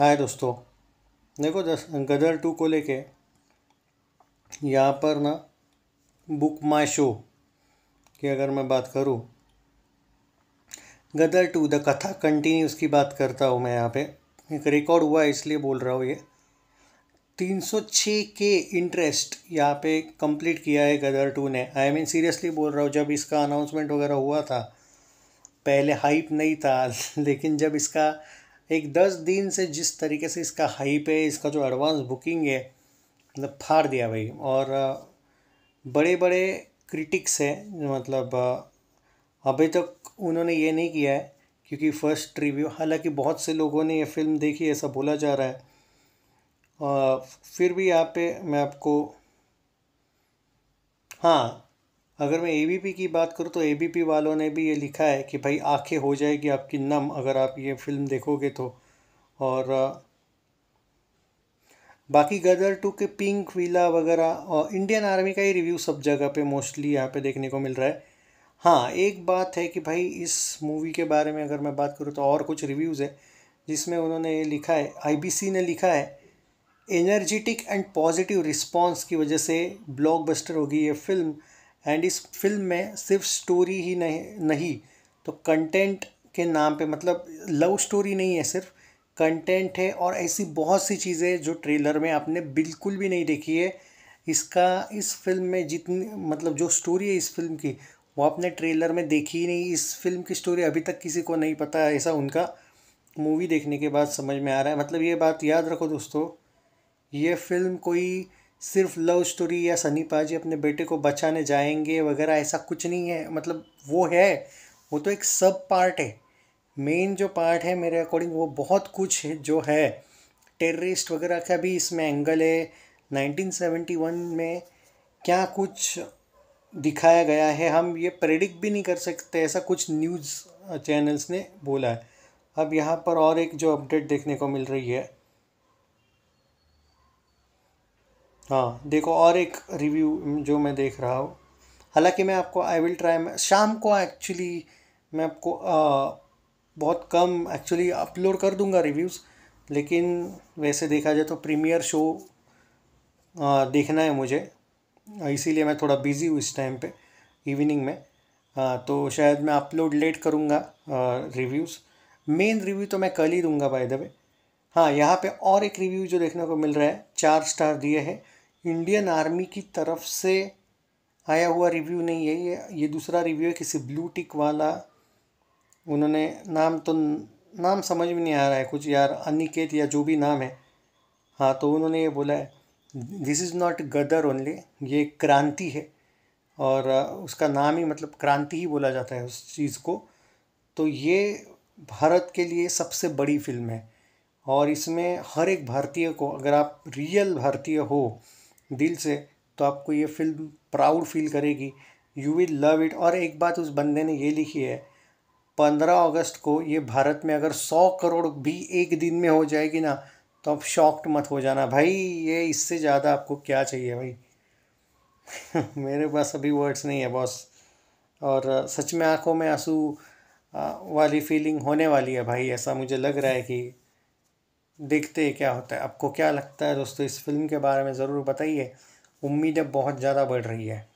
हाय दोस्तों देखो दस गदर टू को लेके यहाँ पर ना बुक माई शो की अगर मैं बात करूँ Gadar two the Katha continues की बात करता हूँ मैं यहाँ पे एक रिकॉर्ड हुआ है इसलिए बोल रहा हूँ ये 306 के इंटरेस्ट यहाँ पे कंप्लीट किया है गदर टू ने I I mean mean, seriously बोल रहा हूँ जब इसका अनाउंसमेंट वगैरह हुआ था पहले हाइप नहीं था लेकिन जब इसका एक दस दिन से जिस तरीके से इसका हाइप है इसका जो एडवांस बुकिंग है मतलब फाड़ दिया भाई और बड़े बड़े क्रिटिक्स हैं मतलब अभी तक उन्होंने ये नहीं किया है क्योंकि फ़र्स्ट रिव्यू हालांकि बहुत से लोगों ने ये फ़िल्म देखी ऐसा बोला जा रहा है फिर भी यहाँ पे मैं आपको हाँ अगर मैं ए की बात करूँ तो ए वालों ने भी ये लिखा है कि भाई आंखें हो जाएगी आपकी नम अगर आप ये फिल्म देखोगे तो और बाकी गदर टू के पिंक वीला वगैरह और इंडियन आर्मी का ही रिव्यू सब जगह पे मोस्टली यहाँ पे देखने को मिल रहा है हाँ एक बात है कि भाई इस मूवी के बारे में अगर मैं बात करूँ तो और कुछ रिव्यूज़ है जिसमें उन्होंने ये लिखा है आई ने लिखा है एनर्जेटिक एंड पॉजिटिव रिस्पॉन्स की वजह से ब्लॉकबस्टर होगी ये फिल्म एंड इस फिल्म में सिर्फ स्टोरी ही नहीं नहीं तो कंटेंट के नाम पे मतलब लव स्टोरी नहीं है सिर्फ कंटेंट है और ऐसी बहुत सी चीज़ें जो ट्रेलर में आपने बिल्कुल भी नहीं देखी है इसका इस फिल्म में जितनी मतलब जो स्टोरी है इस फिल्म की वो आपने ट्रेलर में देखी ही नहीं इस फिल्म की स्टोरी अभी तक किसी को नहीं पता ऐसा उनका मूवी देखने के बाद समझ में आ रहा है मतलब ये बात याद रखो दोस्तों ये फिल्म कोई सिर्फ लव स्टोरी या सनी पाजी अपने बेटे को बचाने जाएंगे वगैरह ऐसा कुछ नहीं है मतलब वो है वो तो एक सब पार्ट है मेन जो पार्ट है मेरे अकॉर्डिंग वो बहुत कुछ है जो है टेररिस्ट वगैरह का भी इसमें एंगल है 1971 में क्या कुछ दिखाया गया है हम ये प्रेडिक्ट भी नहीं कर सकते ऐसा कुछ न्यूज़ चैनल्स ने बोला है अब यहाँ पर और एक जो अपडेट देखने को मिल रही है हाँ देखो और एक रिव्यू जो मैं देख रहा हूँ हालांकि मैं आपको आई विल ट्राई शाम को एक्चुअली मैं आपको आ, बहुत कम एक्चुअली अपलोड कर दूंगा रिव्यूज़ लेकिन वैसे देखा जाए तो प्रीमियर शो आ, देखना है मुझे इसीलिए मैं थोड़ा बिज़ी हूँ इस टाइम पे इवनिंग में आ, तो शायद मैं अपलोड लेट करूँगा रिव्यूज़ मेन रिव्यू तो मैं कल ही दूंगा बाय द वे हाँ यहाँ पे और एक रिव्यू जो देखने को मिल रहा है चार स्टार दिए हैं इंडियन आर्मी की तरफ से आया हुआ रिव्यू नहीं है ये ये दूसरा रिव्यू है किसी ब्लू टिक वाला उन्होंने नाम तो नाम समझ में नहीं आ रहा है कुछ यार अनिकेत या जो भी नाम है हाँ तो उन्होंने ये बोला है this is not Gadar only ये क्रांति है और उसका नाम ही मतलब क्रांति ही बोला जाता है उस चीज़ को तो ये भारत के लिए सबसे बड़ी फिल्म है और इसमें हर एक भारतीय को अगर आप रियल भारतीय हो दिल से तो आपको ये फिल्म प्राउड फील करेगी यू विल लव इट और एक बात उस बंदे ने ये लिखी है पंद्रह अगस्त को ये भारत में अगर सौ करोड़ भी एक दिन में हो जाएगी ना तो आप शॉक्ड मत हो जाना भाई ये इससे ज़्यादा आपको क्या चाहिए भाई मेरे पास अभी वर्ड्स नहीं है बॉस और सच में आंखों में आंसू वाली फीलिंग होने वाली है भाई ऐसा मुझे लग रहा है कि देखते हैं क्या होता है आपको क्या लगता है दोस्तों इस फिल्म के बारे में ज़रूर बताइए उम्मीदें बहुत ज़्यादा बढ़ रही है